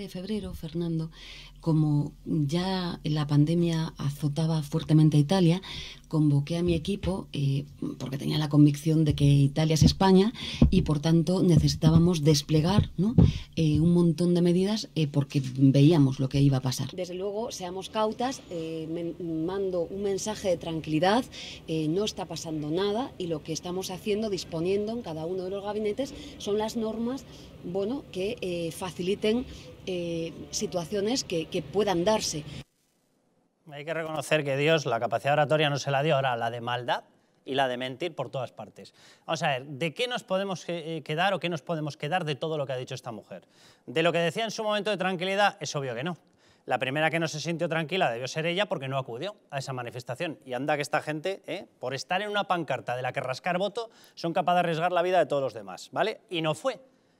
de febrero, Fernando, como ya la pandemia azotaba fuertemente a Italia, convoqué a mi equipo eh, porque tenía la convicción de que Italia es España y por tanto necesitábamos desplegar eh, un montón de medidas eh, porque veíamos lo que iba a pasar. Desde luego, seamos cautas, mando un mensaje de tranquilidad, no está pasando nada y lo que estamos haciendo, disponiendo en cada uno de los gabinetes, son las normas bueno, que faciliten situaciones que puedan darse. Hay que reconocer que Dios la capacidad oratoria no se la dio, ahora la de maldad y la de mentir por todas partes. Vamos a ver, ¿de qué nos podemos eh, eh, quedar o qué nos podemos quedar de todo lo que ha dicho esta mujer? De lo que decía en su momento de tranquilidad, es obvio que no. La primera que no se sintió tranquila debió ser ella porque no acudió a esa manifestación. Y anda que esta gente, eh, por estar en una pancarta de la que rascar voto, son capaces de arriesgar la vida de todos los demás, ¿vale? Y no fue.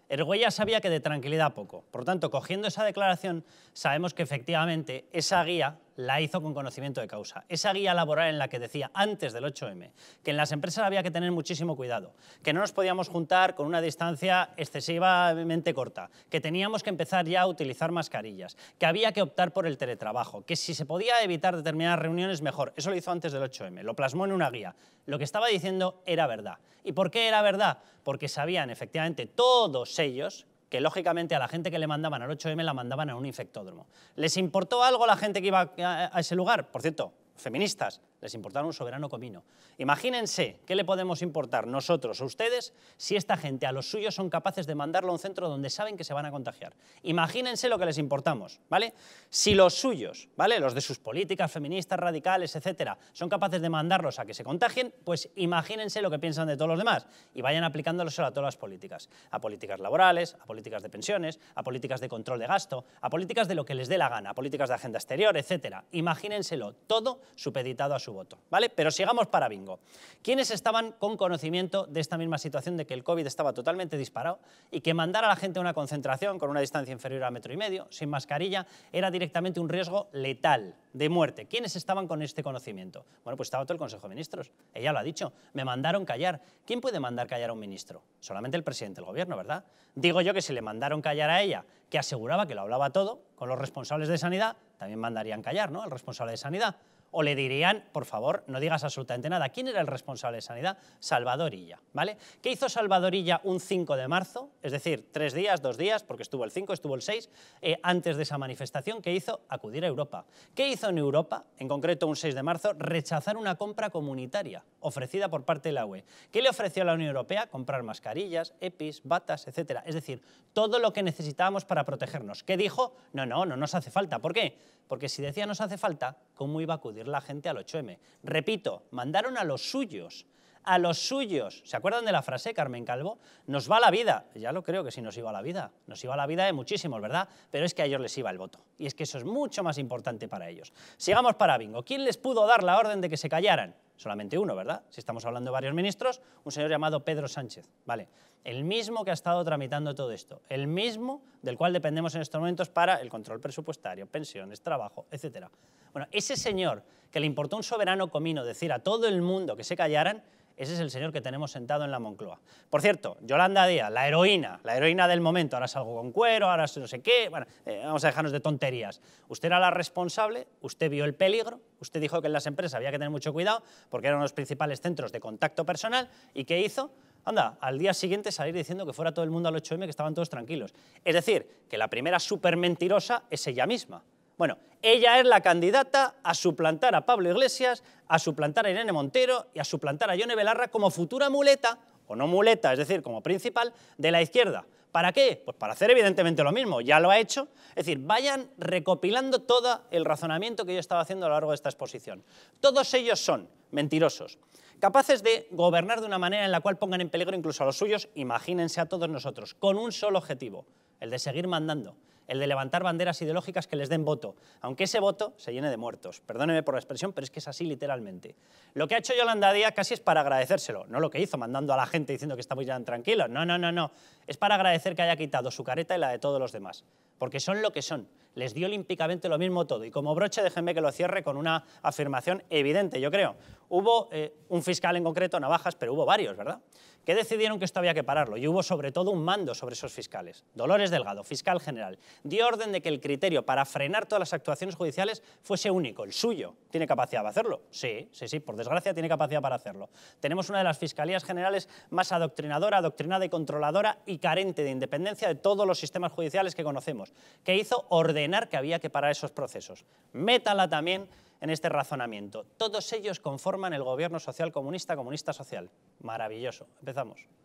Ergüella sabía que de tranquilidad poco. Por lo tanto, cogiendo esa declaración, sabemos que efectivamente esa guía la hizo con conocimiento de causa. Esa guía laboral en la que decía antes del 8M que en las empresas había que tener muchísimo cuidado, que no nos podíamos juntar con una distancia excesivamente corta, que teníamos que empezar ya a utilizar mascarillas, que había que optar por el teletrabajo, que si se podía evitar determinadas reuniones mejor. Eso lo hizo antes del 8M, lo plasmó en una guía. Lo que estaba diciendo era verdad. ¿Y por qué era verdad? Porque sabían efectivamente todos ellos que lógicamente a la gente que le mandaban al 8M la mandaban a un infectódromo. ¿Les importó algo la gente que iba a ese lugar? Por cierto, feministas, les importaron un soberano comino. Imagínense qué le podemos importar nosotros o ustedes si esta gente a los suyos son capaces de mandarlo a un centro donde saben que se van a contagiar. Imagínense lo que les importamos, ¿vale? Si los suyos, ¿vale? Los de sus políticas feministas, radicales, etcétera, son capaces de mandarlos a que se contagien, pues imagínense lo que piensan de todos los demás y vayan aplicándolos a todas las políticas, a políticas laborales, a políticas de pensiones, a políticas de control de gasto, a políticas de lo que les dé la gana, a políticas de agenda exterior, etcétera. Imagínenselo todo supeditado a su voto, ¿vale? Pero sigamos para bingo. ¿Quiénes estaban con conocimiento de esta misma situación de que el COVID estaba totalmente disparado y que mandar a la gente a una concentración con una distancia inferior a metro y medio, sin mascarilla, era directamente un riesgo letal? de muerte. ¿Quiénes estaban con este conocimiento? Bueno, pues estaba todo el Consejo de Ministros. Ella lo ha dicho. Me mandaron callar. ¿Quién puede mandar callar a un ministro? Solamente el presidente del gobierno, ¿verdad? Digo yo que si le mandaron callar a ella, que aseguraba que lo hablaba todo, con los responsables de sanidad, también mandarían callar, ¿no? Al responsable de sanidad. O le dirían, por favor, no digas absolutamente nada. ¿Quién era el responsable de sanidad? Salvadorilla, ¿vale? ¿Qué hizo Salvadorilla un 5 de marzo? Es decir, tres días, dos días, porque estuvo el 5, estuvo el 6, eh, antes de esa manifestación, ¿qué hizo? Acudir a Europa. ¿Qué hizo en Europa, en concreto un 6 de marzo, rechazar una compra comunitaria ofrecida por parte de la UE. ¿Qué le ofreció a la Unión Europea? Comprar mascarillas, EPIs, batas, etc. Es decir, todo lo que necesitábamos para protegernos. ¿Qué dijo? No, no, no nos hace falta. ¿Por qué? Porque si decía nos hace falta, ¿cómo iba a acudir la gente al 8M? Repito, mandaron a los suyos a los suyos. ¿Se acuerdan de la frase, Carmen Calvo? Nos va la vida. Ya lo creo que sí nos iba la vida. Nos iba la vida de muchísimos, ¿verdad? Pero es que a ellos les iba el voto. Y es que eso es mucho más importante para ellos. Sigamos para Bingo. ¿Quién les pudo dar la orden de que se callaran? Solamente uno, ¿verdad? Si estamos hablando de varios ministros, un señor llamado Pedro Sánchez. Vale. El mismo que ha estado tramitando todo esto. El mismo del cual dependemos en estos momentos para el control presupuestario, pensiones, trabajo, etc. Bueno, ese señor que le importó un soberano comino decir a todo el mundo que se callaran, ese es el señor que tenemos sentado en la Moncloa. Por cierto, Yolanda Díaz, la heroína, la heroína del momento, ahora salgo con cuero, ahora no sé qué, bueno, eh, vamos a dejarnos de tonterías. Usted era la responsable, usted vio el peligro, usted dijo que en las empresas había que tener mucho cuidado porque eran los principales centros de contacto personal y ¿qué hizo? Anda, al día siguiente salir diciendo que fuera todo el mundo al 8M, que estaban todos tranquilos. Es decir, que la primera súper mentirosa es ella misma. Bueno, ella es la candidata a suplantar a Pablo Iglesias, a suplantar a Irene Montero y a suplantar a Yone Belarra como futura muleta, o no muleta, es decir, como principal, de la izquierda. ¿Para qué? Pues para hacer evidentemente lo mismo, ya lo ha hecho. Es decir, vayan recopilando todo el razonamiento que yo estaba haciendo a lo largo de esta exposición. Todos ellos son mentirosos, capaces de gobernar de una manera en la cual pongan en peligro incluso a los suyos, imagínense a todos nosotros, con un solo objetivo, el de seguir mandando, el de levantar banderas ideológicas que les den voto, aunque ese voto se llene de muertos. Perdóneme por la expresión, pero es que es así literalmente. Lo que ha hecho Yolanda Díaz casi es para agradecérselo, no lo que hizo, mandando a la gente diciendo que estamos ya tranquilos, no, no, no, no, es para agradecer que haya quitado su careta y la de todos los demás, porque son lo que son, les dio olímpicamente lo mismo todo. Y como broche, déjenme que lo cierre con una afirmación evidente, yo creo. Hubo eh, un fiscal en concreto, Navajas, pero hubo varios, ¿verdad? Que decidieron que esto había que pararlo y hubo sobre todo un mando sobre esos fiscales. Dolores Delgado, fiscal general, dio orden de que el criterio para frenar todas las actuaciones judiciales fuese único, el suyo. ¿Tiene capacidad para hacerlo? Sí, sí, sí, por desgracia tiene capacidad para hacerlo. Tenemos una de las fiscalías generales más adoctrinadora, adoctrinada y controladora y carente de independencia de todos los sistemas judiciales que conocemos, que hizo orden que había que parar esos procesos. Métala también en este razonamiento. Todos ellos conforman el gobierno social comunista, comunista social. Maravilloso. Empezamos.